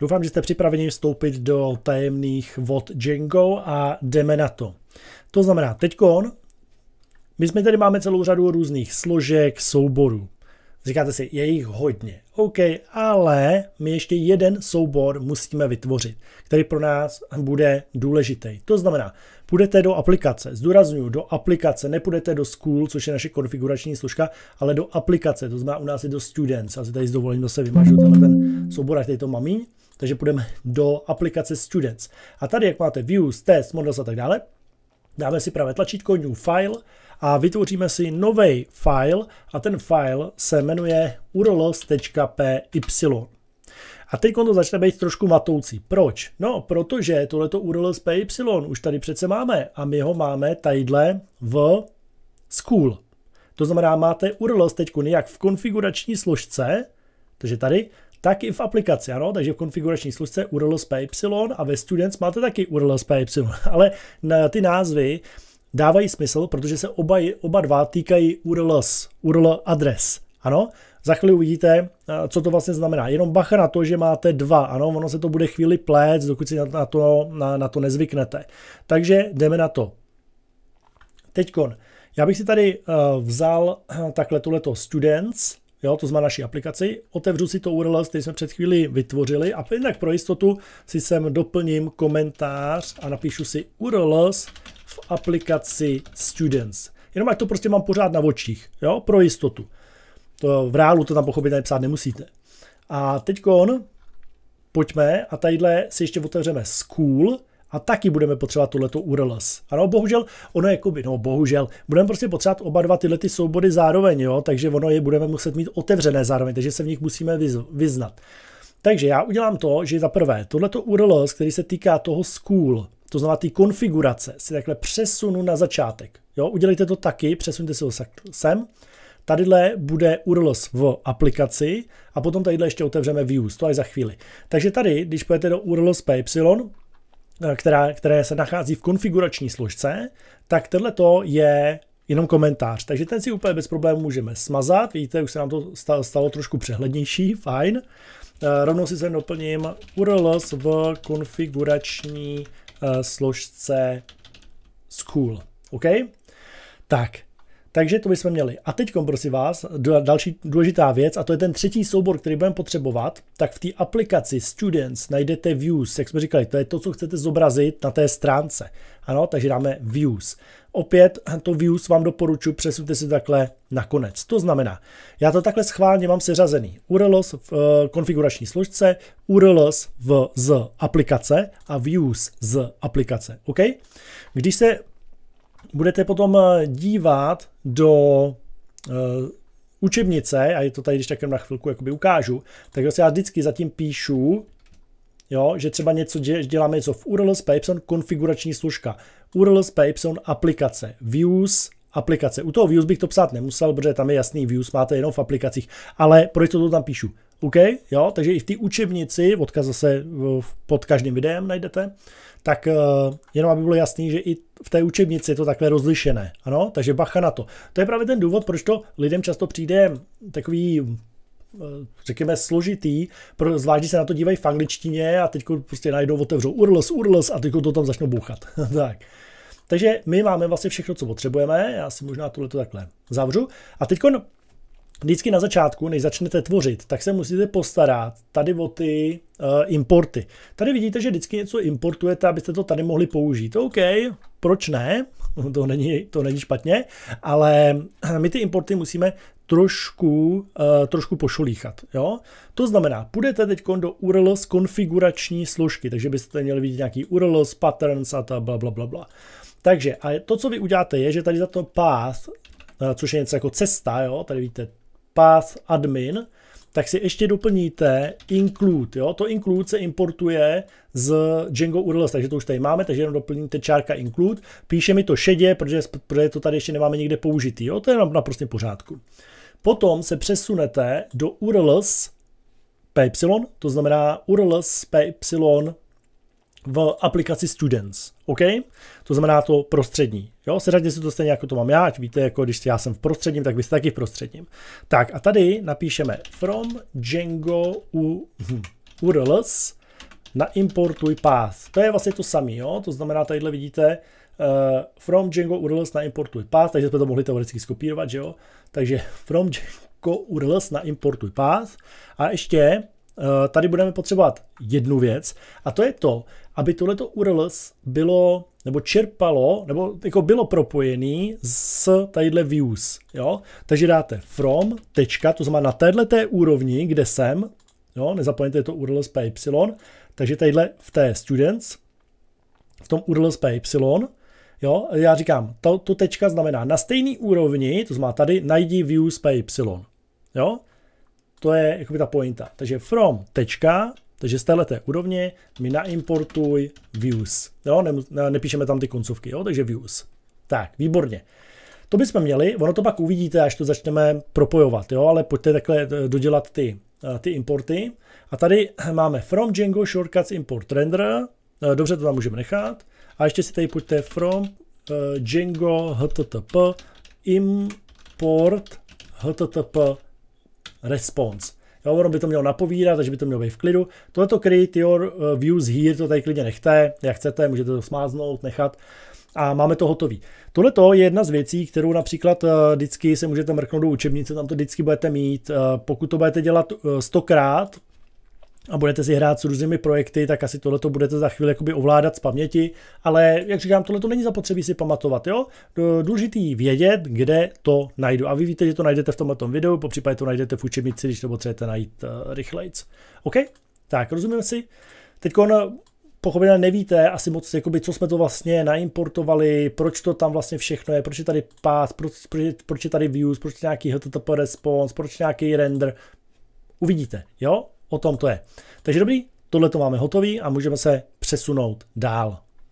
Doufám, že jste připraveni vstoupit do tajemných vod Django a jdeme na to. To znamená, teďkon, my jsme tady máme celou řadu různých složek, souborů. Říkáte si, je jich hodně. OK, ale my ještě jeden soubor musíme vytvořit, který pro nás bude důležitý. To znamená, půjdete do aplikace, zdůraznuju, do aplikace, nepůjdete do school, což je naše konfigurační služka, ale do aplikace, to znamená u nás je do students. Asi tady s dovolením zase vymažu tenhle ten soubor, ať tady to mamí. Takže půjdeme do aplikace students. A tady, jak máte views, test, models a tak dále, dáme si pravé tlačítko, new file, a vytvoříme si nový file a ten file se jmenuje urls.py. A teď to začne být trošku matoucí. Proč? No, protože tohleto urls.py už tady přece máme a my ho máme tadyhle v school. To znamená, máte urls teď nějak v konfigurační složce, takže tady, tak i v aplikaci, ano, takže v konfigurační složce urls.py a ve students máte taky urls.py, ale ty názvy dávají smysl, protože se oba, oba dva týkají URLs, URL adres. Ano, za chvíli uvidíte, eh, co to vlastně znamená. Jenom bacha na to, že máte dva, ano, ono se to bude chvíli plét, dokud si na to, na, na to nezvyknete. Takže jdeme na to. Teďkon, já bych si tady eh, vzal eh, takhle tohleto students, jo, to znamená naší aplikaci, otevřu si to URL, který jsme před chvíli vytvořili a jednak pro jistotu si sem doplním komentář a napíšu si URLs v aplikaci Students. Jenom ať to prostě mám pořád na očích, jo, pro jistotu. To v reálu to tam pochopitelně psát nemusíte. A on, pojďme a tadyhle si ještě otevřeme School, a taky budeme potřebovat tuhleto URLs. Ano, bohužel, ono je koby, no bohužel, budeme prostě potřebovat oba dva tyhle ty soubory zároveň, jo, takže ono je budeme muset mít otevřené zároveň, takže se v nich musíme vyznat. Takže já udělám to, že za prvé, tohleto URLs, který se týká toho school, to znamená, ty konfigurace si takhle přesunu na začátek. Jo, udělejte to taky, přesuňte si ho sem. Tadyhle bude URL v aplikaci a potom tadyhle ještě otevřeme views, to až za chvíli. Takže tady, když půjdete do z PY, eh, která, které se nachází v konfigurační složce, tak tohle to je jenom komentář. Takže ten si úplně bez problémů můžeme smazat. Vidíte, už se nám to stalo, stalo trošku přehlednější, fajn. Eh, rovnou si se doplním URL v konfigurační Eh, složce school. OK? Tak, takže to bychom měli. A teď, prosím vás, další důležitá věc, a to je ten třetí soubor, který budeme potřebovat, tak v té aplikaci Students najdete Views, jak jsme říkali, to je to, co chcete zobrazit na té stránce. Ano, takže dáme Views. Opět to views vám doporučuji, přesunte si takhle nakonec. To znamená, já to takhle schválně mám seřazený URLs v eh, konfigurační složce, URLs v, z aplikace a views z aplikace. OK? Když se budete potom eh, dívat do uh, učebnice, a je to tady, když tak na chvilku jakoby ukážu, tak vlastně já vždycky zatím píšu, jo, že třeba něco děláme něco v URLs, Python konfigurační služka. URLs PyPson aplikace views aplikace. U toho views bych to psát nemusel, protože tam je jasný views, máte jenom v aplikacích, ale proč to tam píšu? OK, jo, takže i v té učebnici, odkaz zase pod každým videem najdete, tak eh, jenom aby bylo jasný, že i v té učebnici je to takhle rozlišené, ano, takže bacha na to. To je právě ten důvod, proč to lidem často přijde takový Eh, řekněme, složitý, pro, zvlášť, když se na to dívají v angličtině a teď prostě najdou, otevřou URLs, URLs a teď to tam začnou bouchat. tak. Takže my máme vlastně všechno, co potřebujeme. Já si možná tohle takhle zavřu. A teď vždycky na začátku, než začnete tvořit, tak se musíte postarat tady o ty uh, importy. Tady vidíte, že vždycky něco importujete, abyste to tady mohli použít. OK, proč ne? To není, to není špatně, ale my ty importy musíme trošku, uh, trošku pošolíchat. Jo? To znamená, půjdete teď do URL z konfigurační složky, takže byste měli vidět nějaký URL z patterns a ta bla, bla, bla, bla. Takže a to, co vy uděláte, je, že tady za to path, uh, což je něco jako cesta, jo? tady vidíte path admin, tak si ještě doplníte include. Jo? To include se importuje z Django URLs, takže to už tady máme, takže jenom doplníte čárka include. Píše mi to šedě, protože, protože to tady ještě nemáme nikde použitý. Jo? To je naprosto prostě pořádku. Potom se přesunete do URLs PY, to znamená URLs PY v aplikaci Students, OK? To znamená to prostřední. Jo, seřadně si to stejně jako to mám já, ať víte, jako když já jsem v prostředním, tak vy jste taky v prostředním. Tak a tady napíšeme from Django u, hm, URLs importuj path. To je vlastně to samé, jo? To znamená, tadyhle vidíte, uh, from Django URLs na importuj path, takže jsme to mohli teoreticky skopírovat, že jo? Takže from Django URLs na importuj path a ještě eh, tady budeme potřebovat jednu věc a to je to, aby tohleto URLs bylo, nebo čerpalo, nebo jako bylo propojený s tadyhle views. Jo? Takže dáte from, tečka, to znamená na této té úrovni, kde jsem, jo? nezapomeňte je to URLs PY, takže tadyhle v té students, v tom URLs PY, Jo, já říkám, to, to tečka znamená na stejný úrovni, to znamená tady, najdi views PY. Jo, to je jakoby ta pointa. Takže from tečka takže z této úrovně mi naimportuj views. Jo, ne, nepíšeme tam ty koncovky, jo, takže views. Tak, výborně. To bychom měli, ono to pak uvidíte, až to začneme propojovat, jo, ale pojďte takhle eh, dodělat ty, eh, ty importy. A tady máme from Django shortcuts import render, eh, dobře to tam můžeme nechat. A ještě si tady pojďte from Django http import http response. Jo, ono by to mělo napovídat, takže by to mělo být v klidu. Tohleto create your eh, views here, to tady klidně nechte, jak chcete, můžete to smáznout, nechat a máme to hotový. Tohle je jedna z věcí, kterou například eh, vždycky se můžete mrknout do učebnice, tam to vždycky budete mít. Eh, pokud to budete dělat stokrát, a budete si hrát s různými projekty, tak asi tohle to budete za chvíli jakoby ovládat z paměti, ale jak říkám, tohle to není zapotřebí si pamatovat, jo? Důležitý vědět, kde to najdu. A vy víte, že to najdete v tomto videu, po případě to najdete v učebnici, když to potřebujete najít uh, OK? Tak, rozumíme si? Teď eh, pochopitelně nevíte asi moc, jakoby, co jsme to vlastně naimportovali, proč to tam vlastně všechno je, proč je tady pass, proč, proč, proč je tady views, proč je nějaký HTTP response, proč nějaký render. Uvidíte, jo? O tom to je. Takže dobrý, tohle to máme hotový a můžeme se přesunout dál.